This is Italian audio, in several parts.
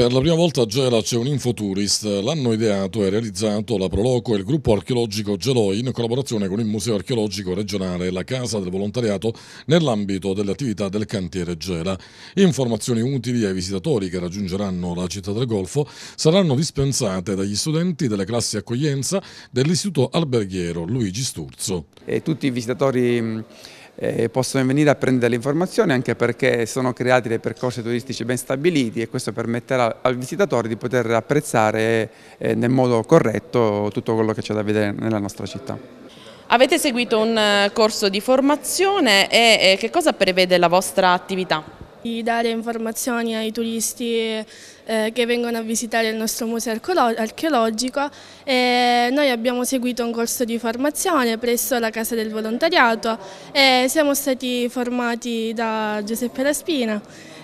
Per la prima volta a Gela c'è un Infotourist, l'hanno ideato e realizzato la Proloco e il gruppo archeologico Geloi in collaborazione con il Museo archeologico regionale e la Casa del Volontariato nell'ambito delle attività del cantiere Gela. Informazioni utili ai visitatori che raggiungeranno la città del Golfo saranno dispensate dagli studenti delle classi accoglienza dell'Istituto Alberghiero Luigi Sturzo. E tutti i visitatori eh, possono venire a prendere le informazioni anche perché sono creati dei percorsi turistici ben stabiliti e questo permetterà al visitatore di poter apprezzare eh, nel modo corretto tutto quello che c'è da vedere nella nostra città. Avete seguito un eh, corso di formazione e eh, che cosa prevede la vostra attività? di dare informazioni ai turisti eh, che vengono a visitare il nostro museo archeologico e noi abbiamo seguito un corso di formazione presso la Casa del Volontariato e siamo stati formati da Giuseppe Laspina.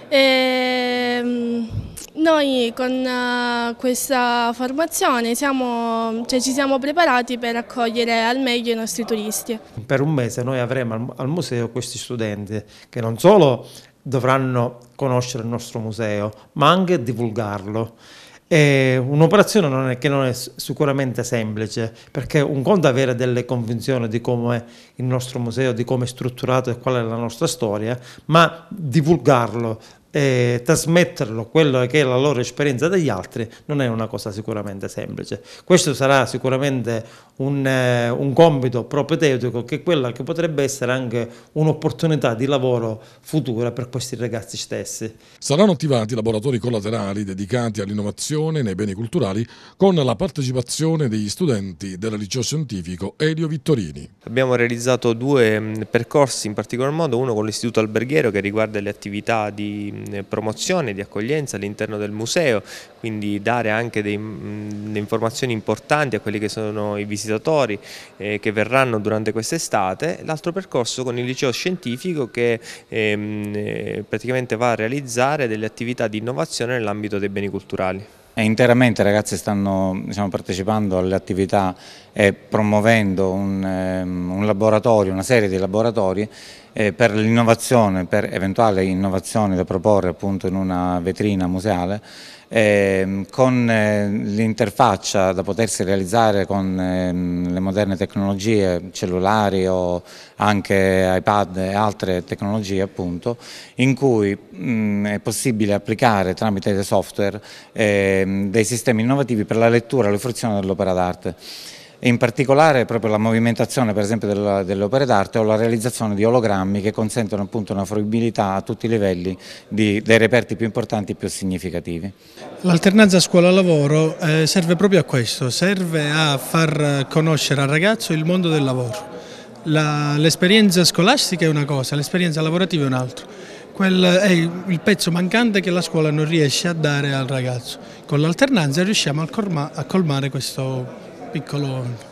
E mm, noi con eh, questa formazione siamo, cioè ci siamo preparati per accogliere al meglio i nostri turisti. Per un mese noi avremo al museo questi studenti che non solo dovranno conoscere il nostro museo, ma anche divulgarlo. un'operazione che non è sicuramente semplice, perché un conto è avere delle convinzioni di come il nostro museo, di come è strutturato e qual è la nostra storia, ma divulgarlo, eh, trasmetterlo, quello che è la loro esperienza dagli altri, non è una cosa sicuramente semplice. Questo sarà sicuramente un, eh, un compito propedeutico che è quella che potrebbe essere anche un'opportunità di lavoro futura per questi ragazzi stessi. Saranno attivati laboratori collaterali dedicati all'innovazione nei beni culturali con la partecipazione degli studenti del liceo scientifico Elio Vittorini. Abbiamo realizzato due mm, percorsi in particolar modo, uno con l'istituto alberghiero che riguarda le attività di Ehm, promozione, di accoglienza all'interno del museo, quindi dare anche dei, mm, delle informazioni importanti a quelli che sono i visitatori eh, che verranno durante quest'estate, l'altro percorso con il liceo scientifico che ehm, eh, praticamente va a realizzare delle attività di innovazione nell'ambito dei beni culturali. E interamente i ragazzi stanno diciamo, partecipando alle attività e promuovendo un, ehm, un laboratorio, una serie di laboratori eh, per l'innovazione, per eventuale innovazione da proporre appunto in una vetrina museale, eh, con eh, l'interfaccia da potersi realizzare con eh, le moderne tecnologie cellulari o anche iPad e altre tecnologie appunto, in cui mh, mm, è possibile applicare tramite dei software ehm, dei sistemi innovativi per la lettura e la fruizione dell'opera d'arte e in particolare proprio la movimentazione per esempio della, delle opere d'arte o la realizzazione di ologrammi che consentono appunto una fruibilità a tutti i livelli di, dei reperti più importanti e più significativi. L'alternanza scuola-lavoro eh, serve proprio a questo, serve a far conoscere al ragazzo il mondo del lavoro. L'esperienza la, scolastica è una cosa, l'esperienza lavorativa è un'altra. Quel è il pezzo mancante che la scuola non riesce a dare al ragazzo. Con l'alternanza riusciamo a, a colmare questo, piccolo